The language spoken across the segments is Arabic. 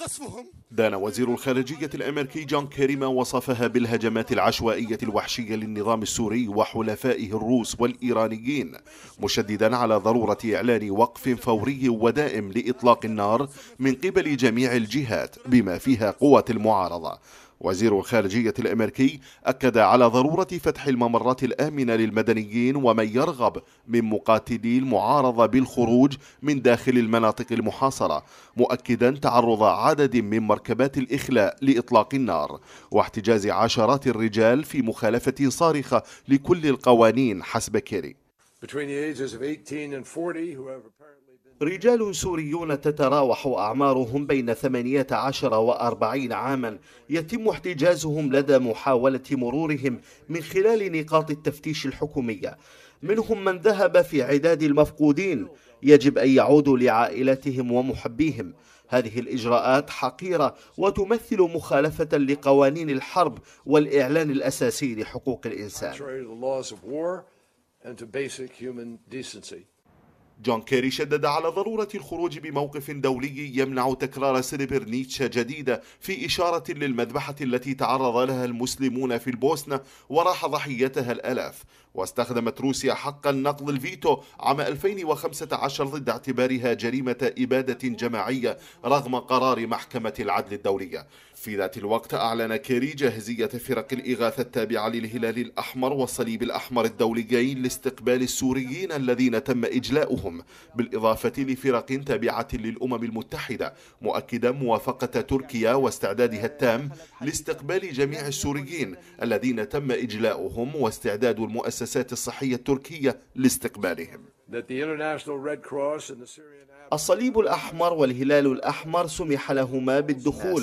قصفهم دان وزير الخارجية الأمريكي جون كيريما وصفها بالهجمات العشوائية الوحشية للنظام السوري وحلفائه الروس والإيرانيين مشددا على ضرورة إعلان وقف فوري ودائم لإطلاق النار من قبل جميع الجهات بما فيها قوة المعارضة وزير الخارجية الأمريكي أكد على ضرورة فتح الممرات الآمنة للمدنيين ومن يرغب من مقاتلي المعارضة بالخروج من داخل المناطق المحاصرة مؤكدا تعرض عدد من مركبات الإخلاء لإطلاق النار واحتجاز عشرات الرجال في مخالفة صارخة لكل القوانين حسب كيري رجال سوريون تتراوح أعمارهم بين 18 و 40 عاما يتم احتجازهم لدى محاولة مرورهم من خلال نقاط التفتيش الحكومية منهم من ذهب في عداد المفقودين يجب أن يعودوا لعائلتهم ومحبيهم هذه الإجراءات حقيرة وتمثل مخالفة لقوانين الحرب والإعلان الأساسي لحقوق الإنسان and to basic human decency. جون كيري شدد على ضرورة الخروج بموقف دولي يمنع تكرار سريبرنيتشا جديدة في إشارة للمذبحة التي تعرض لها المسلمون في البوسنة وراح ضحيتها الآلاف واستخدمت روسيا حق نقض الفيتو عام 2015 ضد اعتبارها جريمة إبادة جماعية رغم قرار محكمة العدل الدولية في ذات الوقت أعلن كيري جاهزية فرق الإغاثة التابعة للهلال الأحمر والصليب الأحمر الدوليين لاستقبال السوريين الذين تم إجلاؤهم لهم بالإضافة لفرق تابعة للأمم المتحدة مؤكدا موافقة تركيا واستعدادها التام لاستقبال جميع السوريين الذين تم إجلاؤهم واستعداد المؤسسات الصحية التركية لاستقبالهم الصليب الأحمر والهلال الأحمر سمح لهما بالدخول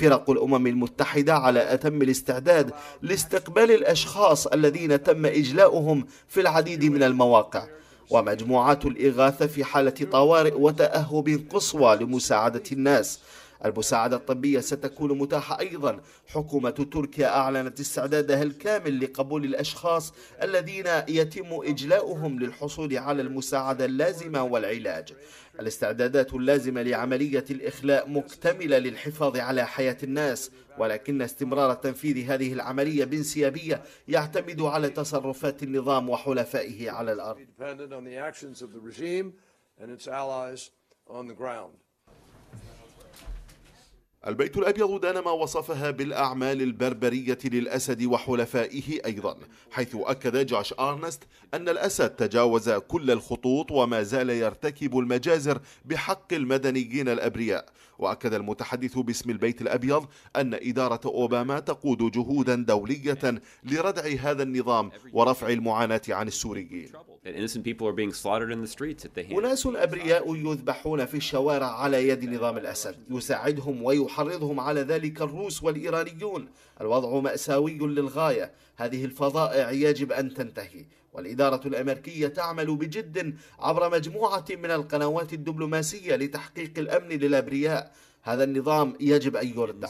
فرق الأمم المتحدة على أتم الاستعداد لاستقبال الأشخاص الذين تم إجلاؤهم في العديد من المواقع ومجموعات الإغاثة في حالة طوارئ وتأهب قصوى لمساعدة الناس المساعدة الطبية ستكون متاحة أيضا حكومة تركيا أعلنت استعدادها الكامل لقبول الأشخاص الذين يتم إجلاؤهم للحصول على المساعدة اللازمة والعلاج الاستعدادات اللازمة لعملية الإخلاء مكتملة للحفاظ على حياة الناس ولكن استمرار تنفيذ هذه العملية بانسيابية يعتمد على تصرفات النظام وحلفائه على الأرض البيت الأبيض دانما وصفها بالأعمال البربرية للأسد وحلفائه أيضا حيث أكد جاش أرنست أن الأسد تجاوز كل الخطوط وما زال يرتكب المجازر بحق المدنيين الأبرياء وأكد المتحدث باسم البيت الأبيض أن إدارة أوباما تقود جهودا دولية لردع هذا النظام ورفع المعاناة عن السوريين that innocent people are being slaughtered in the streets the الأبرياء يذبحون في الشوارع على يد نظام الأسد يساعدهم ويحرضهم على ذلك الروس والإيرانيون الوضع مأساوي للغاية هذه الفظائع يجب أن تنتهي والإدارة الأمريكية تعمل بجد عبر مجموعة من القنوات الدبلوماسية لتحقيق الأمن للأبرياء هذا النظام يجب أن يردع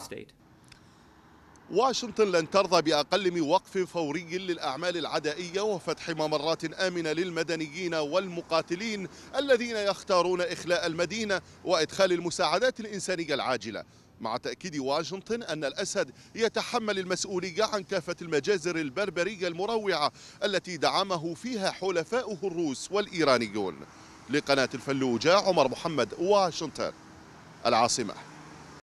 واشنطن لن ترضى بأقل من وقف فوري للأعمال العدائية وفتح ممرات آمنة للمدنيين والمقاتلين الذين يختارون إخلاء المدينة وإدخال المساعدات الإنسانية العاجلة مع تأكيد واشنطن أن الأسد يتحمل المسؤولية عن كافة المجازر البربرية المروعة التي دعمه فيها حلفاؤه الروس والإيرانيون لقناة الفلوجة عمر محمد واشنطن العاصمة